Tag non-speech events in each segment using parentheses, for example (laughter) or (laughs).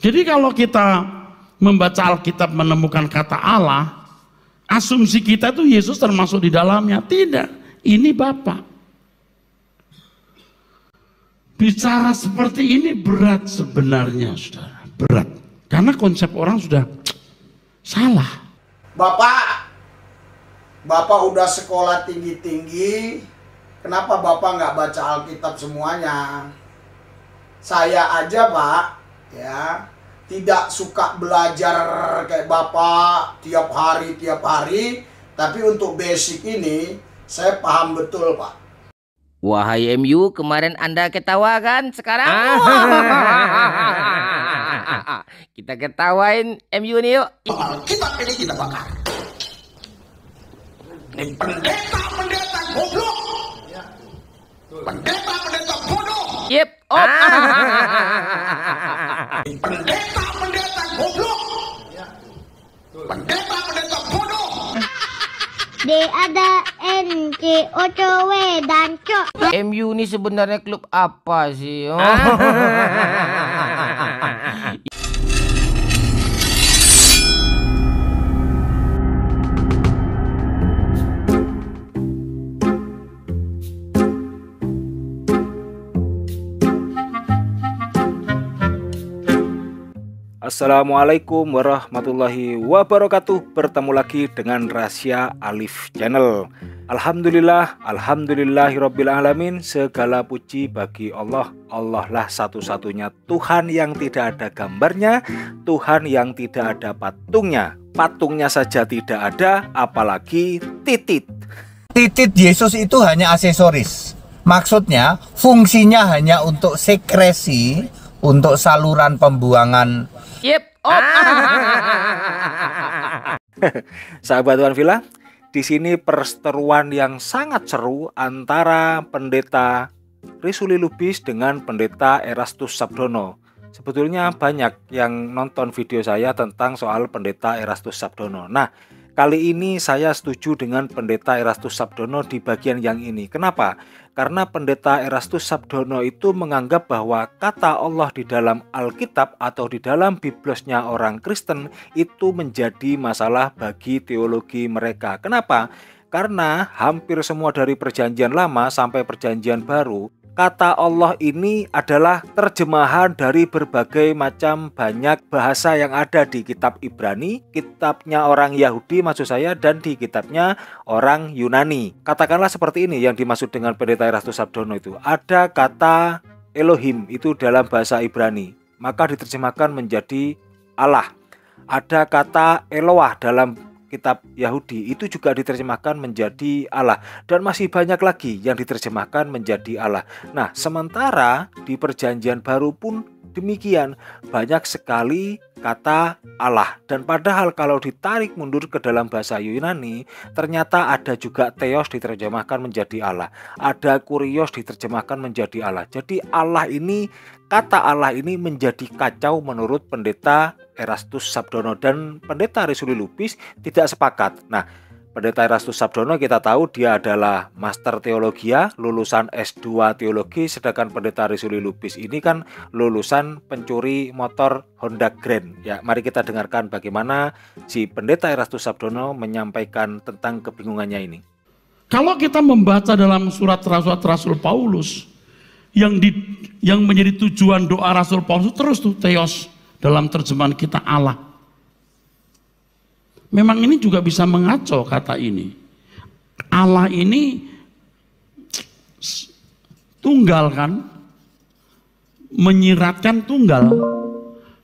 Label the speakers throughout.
Speaker 1: Jadi kalau kita membaca Alkitab menemukan kata Allah, asumsi kita itu Yesus termasuk di dalamnya. Tidak, ini Bapak Bicara seperti ini berat sebenarnya, saudara. Berat. Karena konsep orang sudah salah.
Speaker 2: Bapak, Bapak udah sekolah tinggi-tinggi, kenapa Bapak nggak baca Alkitab semuanya? Saya aja, Pak, ya tidak suka belajar kayak bapak tiap hari tiap hari tapi untuk basic ini saya paham betul pak Wahai MU, kemarin Anda ketawa kan? Sekarang ah. (laughs) kita ketawain MU nih yuk. Kita ini kita bakar. Ini pendeta-pendeta goblok. Ya. Pendeta Yep. Oh. pendeta pendeta goblok. Pendeta
Speaker 3: pendeta bodoh. D ada N C O C W
Speaker 2: dan C. MU ini sebenarnya klub apa sih? Oh. Ah.
Speaker 3: (laughs) Assalamualaikum warahmatullahi wabarakatuh Bertemu lagi dengan Rahasia Alif Channel Alhamdulillah, Alhamdulillahirrabbilalamin Segala puji bagi Allah Allah lah satu-satunya Tuhan yang tidak ada gambarnya Tuhan yang tidak ada patungnya Patungnya saja tidak ada Apalagi titit
Speaker 2: Titit Yesus itu hanya aksesoris Maksudnya fungsinya hanya untuk sekresi untuk saluran pembuangan Yep. Op. (laughs)
Speaker 3: Sahabat Tuan Villa, di sini perseteruan yang sangat seru antara pendeta Risuli Lubis dengan pendeta Erastus Sabdono. Sebetulnya banyak yang nonton video saya tentang soal pendeta Erastus Sabdono. Nah, Kali ini saya setuju dengan pendeta Erastus Sabdono di bagian yang ini. Kenapa? Karena pendeta Erastus Sabdono itu menganggap bahwa kata Allah di dalam Alkitab atau di dalam Biblosnya orang Kristen itu menjadi masalah bagi teologi mereka. Kenapa? Karena hampir semua dari perjanjian lama sampai perjanjian baru kata Allah ini adalah terjemahan dari berbagai macam banyak bahasa yang ada di kitab Ibrani, kitabnya orang Yahudi maksud saya dan di kitabnya orang Yunani. Katakanlah seperti ini yang dimaksud dengan pendeta Erastus Sabdono itu. Ada kata Elohim itu dalam bahasa Ibrani, maka diterjemahkan menjadi Allah. Ada kata Eloah dalam kitab Yahudi itu juga diterjemahkan menjadi Allah dan masih banyak lagi yang diterjemahkan menjadi Allah. Nah, sementara di Perjanjian Baru pun demikian banyak sekali kata Allah. Dan padahal kalau ditarik mundur ke dalam bahasa Yunani, ternyata ada juga theos diterjemahkan menjadi Allah. Ada kurios diterjemahkan menjadi Allah. Jadi Allah ini, kata Allah ini menjadi kacau menurut pendeta Erastus Sabdono dan pendeta Risuli Lupis tidak sepakat. Nah, Pendeta Erastus Sabdono kita tahu dia adalah master teologia, lulusan S2 teologi, sedangkan pendeta Risuli Lubis ini kan lulusan pencuri motor Honda Grand. Ya, mari kita dengarkan bagaimana si pendeta Erastus Sabdono menyampaikan tentang kebingungannya ini.
Speaker 1: Kalau kita membaca dalam surat Rasul Rasul Paulus yang di, yang menjadi tujuan doa Rasul Paulus terus tuh teos dalam terjemahan kita Allah memang ini juga bisa mengacau kata ini. Allah ini tunggal kan, menyiratkan tunggal.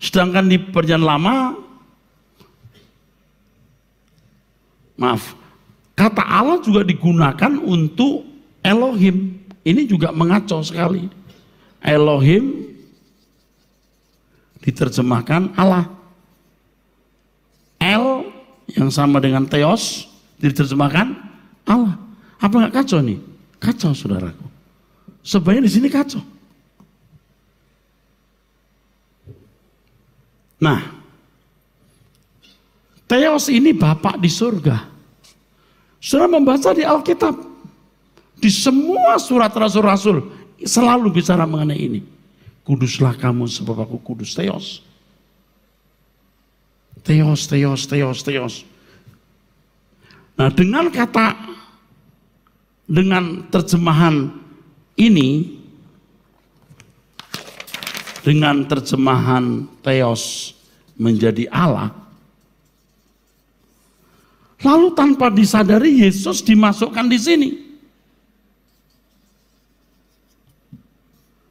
Speaker 1: Sedangkan di perjanjian lama, maaf, kata Allah juga digunakan untuk Elohim. Ini juga mengacau sekali. Elohim diterjemahkan Allah. El yang sama dengan Theos diterjemahkan Allah. Apa nggak kacau nih? Kacau saudaraku. Sebenarnya di sini kacau. Nah, Theos ini Bapak di surga. Sudah membaca di Alkitab. Di semua surat rasul-rasul selalu bicara mengenai ini. Kuduslah kamu sebab aku kudus Theos Teos, teos, teos, teos. Nah, dengan kata dengan terjemahan ini dengan terjemahan teos menjadi Allah lalu tanpa disadari Yesus dimasukkan di sini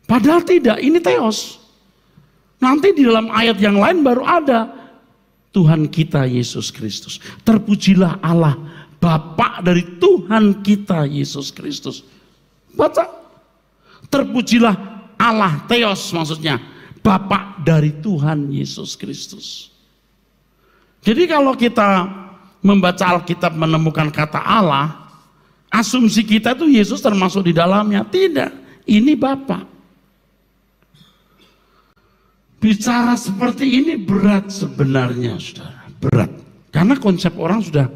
Speaker 1: padahal tidak ini teos nanti di dalam ayat yang lain baru ada Tuhan kita Yesus Kristus. Terpujilah Allah Bapa dari Tuhan kita Yesus Kristus. Baca. Terpujilah Allah Theos maksudnya. Bapak dari Tuhan Yesus Kristus. Jadi kalau kita membaca Alkitab menemukan kata Allah, asumsi kita itu Yesus termasuk di dalamnya. Tidak, ini Bapak bicara seperti ini berat sebenarnya, saudara. Berat. Karena konsep orang sudah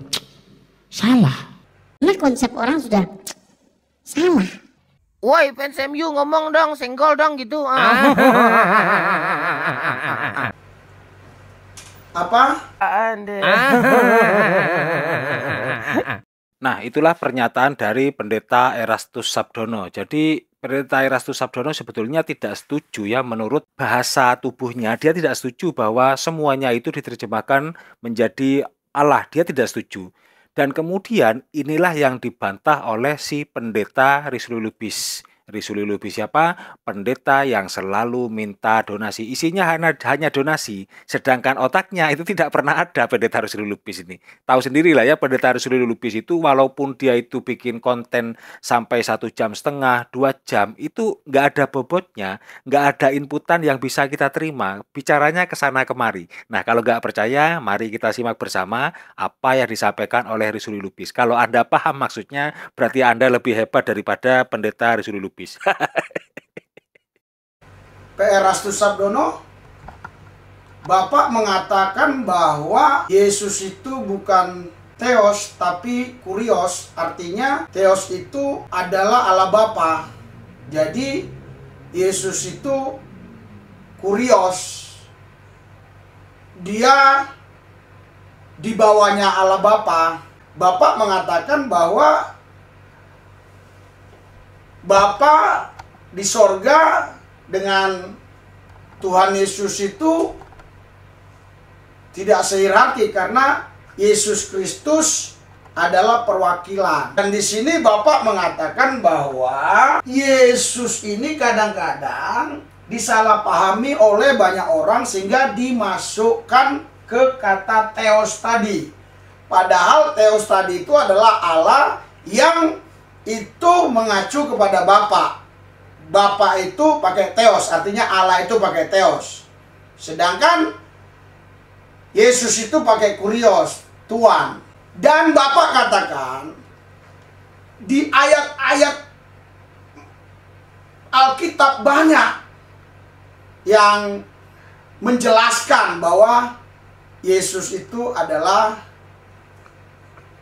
Speaker 1: salah. Karena konsep orang sudah
Speaker 2: salah. Woi fans MU ngomong dong, senggol dong gitu. Ah.
Speaker 1: Ah.
Speaker 2: Apa? Ande. Ah.
Speaker 3: Nah, itulah pernyataan dari pendeta Erastus Sabdono. Jadi Pendeta Erastu Sabdono sebetulnya tidak setuju ya menurut bahasa tubuhnya. Dia tidak setuju bahwa semuanya itu diterjemahkan menjadi Allah. Dia tidak setuju. Dan kemudian inilah yang dibantah oleh si pendeta Rislulubis. Lubis Risuli Lubi siapa? Pendeta yang selalu minta donasi. Isinya hanya, hanya donasi, sedangkan otaknya itu tidak pernah ada pendeta Risuli Lubis ini. Tahu sendirilah ya pendeta Risuli Lubis itu walaupun dia itu bikin konten sampai satu jam setengah, dua jam, itu nggak ada bobotnya, nggak ada inputan yang bisa kita terima. Bicaranya ke sana kemari. Nah kalau nggak percaya, mari kita simak bersama apa yang disampaikan oleh Risuli Lubis. Kalau Anda paham maksudnya, berarti Anda lebih hebat daripada pendeta Risuli Lubis tipis.
Speaker 2: (laughs) PR Rastus Sabdono, Bapak mengatakan bahwa Yesus itu bukan Theos tapi kurios artinya Theos itu adalah Allah Bapa. Jadi Yesus itu kurios. Dia dibawanya bawahnya Allah Bapa. Bapak mengatakan bahwa Bapak di sorga dengan Tuhan Yesus itu tidak seirati karena Yesus Kristus adalah perwakilan. Dan di sini Bapak mengatakan bahwa Yesus ini kadang-kadang disalahpahami oleh banyak orang sehingga dimasukkan ke kata Theos tadi. Padahal Theos tadi itu adalah Allah yang itu mengacu kepada Bapa. Bapa itu pakai teos, artinya Allah itu pakai teos. Sedangkan Yesus itu pakai kurios, Tuhan. Dan Bapak katakan di ayat-ayat Alkitab banyak yang menjelaskan bahwa Yesus itu adalah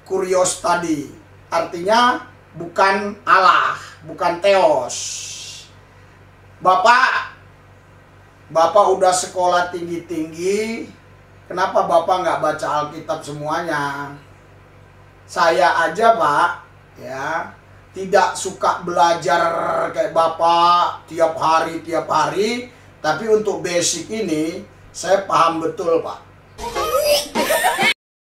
Speaker 2: kurios tadi. Artinya bukan Allah, bukan Theos. Bapak, Bapak udah sekolah tinggi-tinggi, kenapa Bapak nggak baca Alkitab semuanya? Saya aja Pak, ya, tidak suka belajar kayak Bapak tiap hari, tiap hari, tapi untuk basic ini, saya paham betul Pak.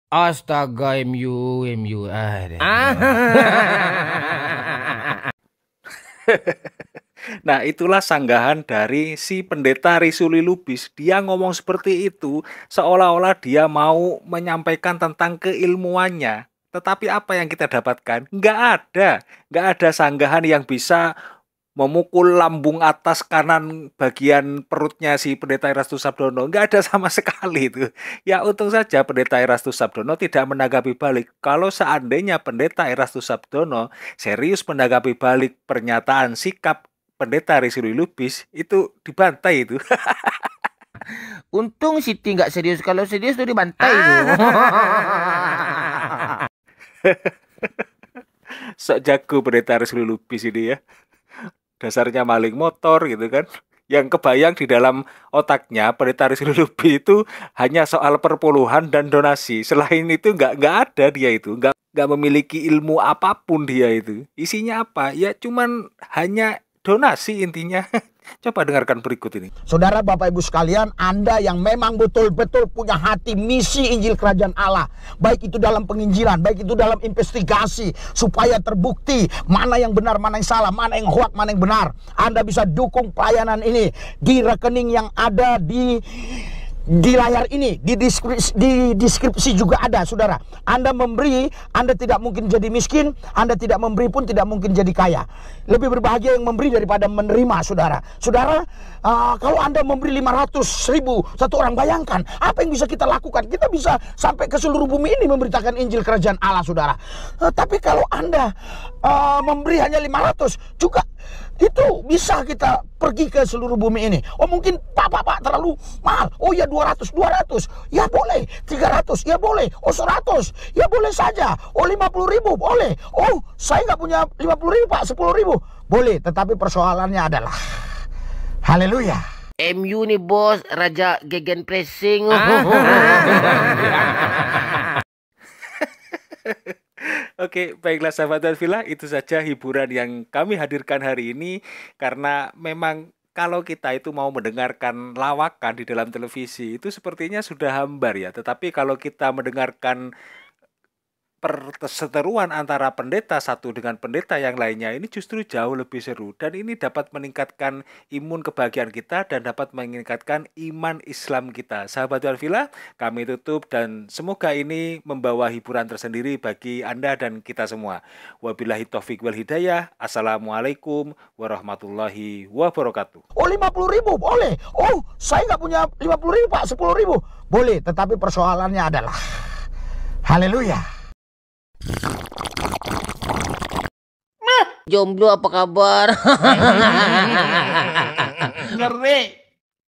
Speaker 3: Astaga MU, MU, ah. (laughs) (laughs) nah, itulah sanggahan dari si pendeta Risuli Lubis. Dia ngomong seperti itu seolah-olah dia mau menyampaikan tentang keilmuannya. Tetapi apa yang kita dapatkan? Nggak ada. Nggak ada sanggahan yang bisa memukul lambung atas kanan bagian perutnya si pendeta Erastus Sabdono nggak ada sama (laughs) sekali itu ya untung saja pendeta Erastus Sabdono tidak menanggapi balik kalau seandainya pendeta Erastus Sabdono serius menanggapi balik pernyataan sikap pendeta Rizky Lubis itu dibantai itu (laughs)
Speaker 2: untung Siti nggak serius kalau serius itu dibantai itu.
Speaker 3: (laughs) sok jago pendeta Rizky Lubis ini ya dasarnya maling motor gitu kan yang kebayang di dalam otaknya Pelitaris lebih itu hanya soal perpuluhan dan donasi. Selain itu nggak nggak ada dia itu, nggak nggak memiliki ilmu apapun dia itu. Isinya apa? Ya cuman hanya donasi intinya. (laughs) Coba dengarkan berikut ini.
Speaker 2: Saudara Bapak Ibu sekalian, Anda yang memang betul-betul punya hati misi Injil Kerajaan Allah. Baik itu dalam penginjilan, baik itu dalam investigasi. Supaya terbukti mana yang benar, mana yang salah, mana yang hoax, mana yang benar. Anda bisa dukung pelayanan ini di rekening yang ada di di layar ini di deskripsi, di deskripsi juga ada saudara Anda memberi Anda tidak mungkin jadi miskin Anda tidak memberi pun tidak mungkin jadi kaya lebih berbahagia yang memberi daripada menerima saudara saudara uh, kalau Anda memberi 500 ribu satu orang bayangkan apa yang bisa kita lakukan kita bisa sampai ke seluruh bumi ini memberitakan Injil Kerajaan Allah saudara uh, tapi kalau Anda uh, memberi hanya 500 juga itu bisa kita pergi ke seluruh bumi ini. Oh mungkin Pak Pak Pak terlalu mahal. Oh ya 200, 200. Ya boleh. 300, ya boleh. Oh 100, ya boleh saja. Oh 50 ribu, boleh. Oh saya nggak punya 50 ribu Pak, 10 ribu. Boleh, tetapi persoalannya adalah. Haleluya. MU nih bos raja gegen pressing. (laughs)
Speaker 3: (laughs) Oke, baiklah sahabat dan Villa, itu saja hiburan yang kami hadirkan hari ini karena memang kalau kita itu mau mendengarkan lawakan di dalam televisi itu sepertinya sudah hambar ya. Tetapi kalau kita mendengarkan perseteruan antara pendeta satu dengan pendeta yang lainnya ini justru jauh lebih seru dan ini dapat meningkatkan imun kebahagiaan kita dan dapat meningkatkan iman Islam kita. Sahabat Villa, kami tutup dan semoga ini membawa hiburan tersendiri bagi Anda dan kita semua. Wabillahi taufik wal hidayah. Assalamualaikum warahmatullahi wabarakatuh. Oh 50 ribu boleh. Oh saya nggak punya
Speaker 2: 50 ribu pak 10 ribu. Boleh tetapi persoalannya adalah Haleluya. Jomblo apa kabar? (laughs) Ngeri.